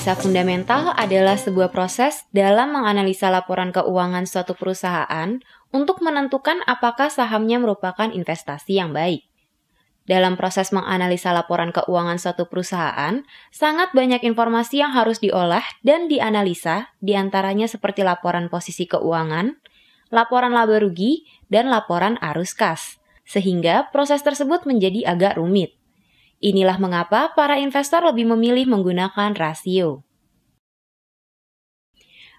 Analisa fundamental adalah sebuah proses dalam menganalisa laporan keuangan suatu perusahaan untuk menentukan apakah sahamnya merupakan investasi yang baik. Dalam proses menganalisa laporan keuangan suatu perusahaan, sangat banyak informasi yang harus diolah dan dianalisa, diantaranya seperti laporan posisi keuangan, laporan laba rugi, dan laporan arus kas. Sehingga proses tersebut menjadi agak rumit. Inilah mengapa para investor lebih memilih menggunakan rasio.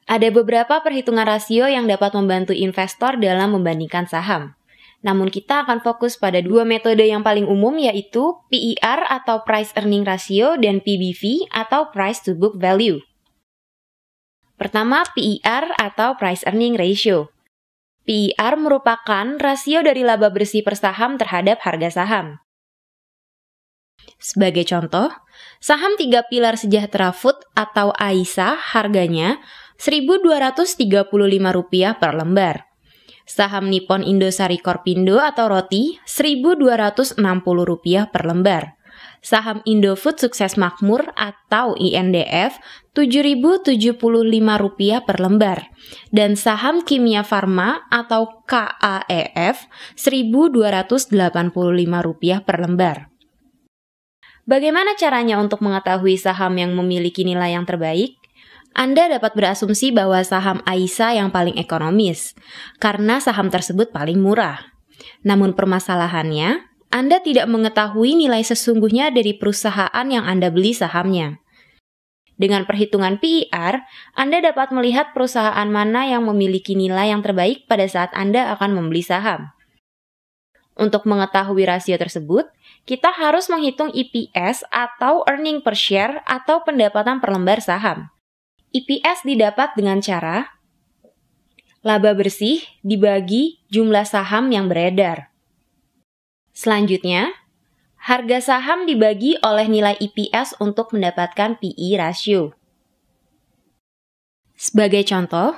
Ada beberapa perhitungan rasio yang dapat membantu investor dalam membandingkan saham. Namun kita akan fokus pada dua metode yang paling umum yaitu PER atau Price Earning Ratio dan PBV atau Price to Book Value. Pertama, PER atau Price Earning Ratio. PER merupakan rasio dari laba bersih per saham terhadap harga saham. Sebagai contoh, saham tiga pilar sejahtera food atau AISA harganya Rp1.235 per lembar. Saham Nippon Indosari Korpindo atau roti Rp1.260 per lembar. Saham Indofood Sukses Makmur atau INDF Rp7.075 per lembar. Dan saham Kimia Farma atau KAEF Rp1.285 per lembar. Bagaimana caranya untuk mengetahui saham yang memiliki nilai yang terbaik? Anda dapat berasumsi bahwa saham AISA yang paling ekonomis, karena saham tersebut paling murah. Namun permasalahannya, Anda tidak mengetahui nilai sesungguhnya dari perusahaan yang Anda beli sahamnya. Dengan perhitungan PIR, e Anda dapat melihat perusahaan mana yang memiliki nilai yang terbaik pada saat Anda akan membeli saham. Untuk mengetahui rasio tersebut, kita harus menghitung EPS atau earning per share atau pendapatan per lembar saham. EPS didapat dengan cara laba bersih dibagi jumlah saham yang beredar. Selanjutnya, harga saham dibagi oleh nilai EPS untuk mendapatkan PE ratio. Sebagai contoh,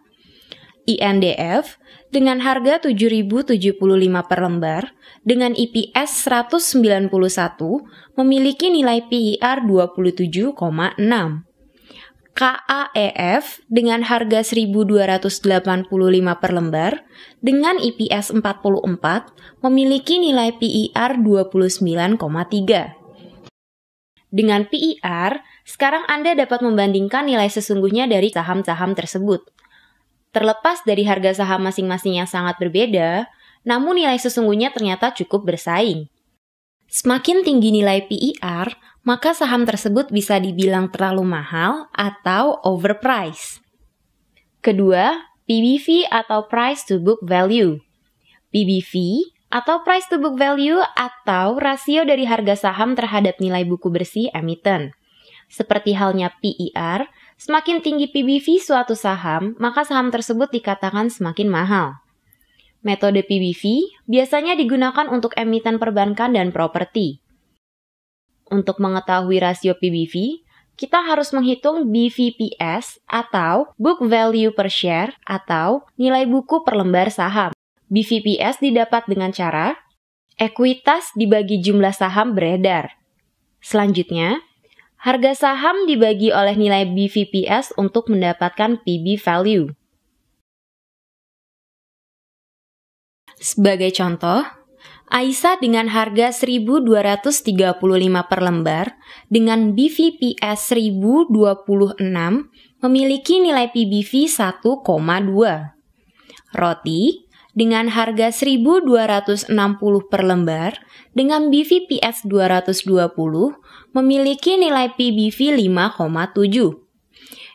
INDF dengan harga 7.075 per lembar dengan IPS 191 memiliki nilai PIR 27,6. KAEF dengan harga 1.285 per lembar dengan IPS 44 memiliki nilai PIR 29,3. Dengan PIR, sekarang Anda dapat membandingkan nilai sesungguhnya dari saham-saham tersebut. Terlepas dari harga saham masing-masing yang sangat berbeda, namun nilai sesungguhnya ternyata cukup bersaing. Semakin tinggi nilai PER, maka saham tersebut bisa dibilang terlalu mahal atau overpriced. Kedua, PBV atau price to book value. PBV atau price to book value atau rasio dari harga saham terhadap nilai buku bersih emiten. Seperti halnya PER, Semakin tinggi PBV suatu saham, maka saham tersebut dikatakan semakin mahal. Metode PBV biasanya digunakan untuk emiten perbankan dan properti. Untuk mengetahui rasio PBV, kita harus menghitung BVPS atau Book Value Per Share atau nilai buku per lembar saham. BVPS didapat dengan cara ekuitas dibagi jumlah saham beredar. Selanjutnya, Harga saham dibagi oleh nilai BVPS untuk mendapatkan PB value. Sebagai contoh, Aisa dengan harga 1235 per lembar dengan BVPS 1026 memiliki nilai PBV 1,2. Roti dengan harga 1.260 per lembar dengan BVPS 220 memiliki nilai PBV 5,7.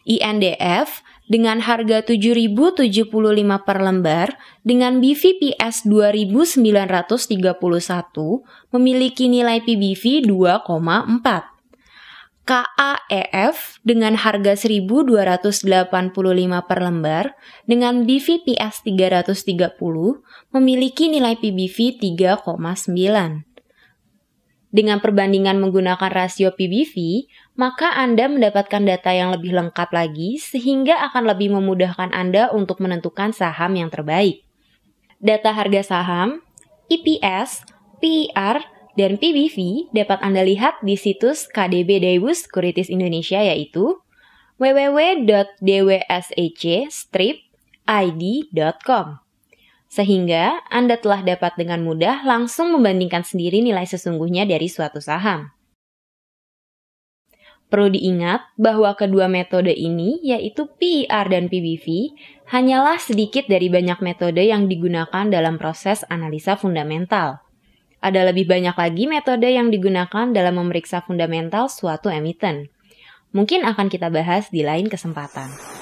INDF dengan harga 7.075 per lembar dengan BVPS 2.931 memiliki nilai PBV 2,4. KAEF dengan harga 1285 per lembar dengan BVPS 330 memiliki nilai PBV 3,9. Dengan perbandingan menggunakan rasio PBV, maka Anda mendapatkan data yang lebih lengkap lagi sehingga akan lebih memudahkan Anda untuk menentukan saham yang terbaik. Data harga saham, EPS, PER dan PBV dapat Anda lihat di situs KDB Daewoo Securities Indonesia yaitu www.dwsec-id.com sehingga Anda telah dapat dengan mudah langsung membandingkan sendiri nilai sesungguhnya dari suatu saham. Perlu diingat bahwa kedua metode ini, yaitu PIR dan PBV, hanyalah sedikit dari banyak metode yang digunakan dalam proses analisa fundamental. Ada lebih banyak lagi metode yang digunakan dalam memeriksa fundamental suatu emiten. Mungkin akan kita bahas di lain kesempatan.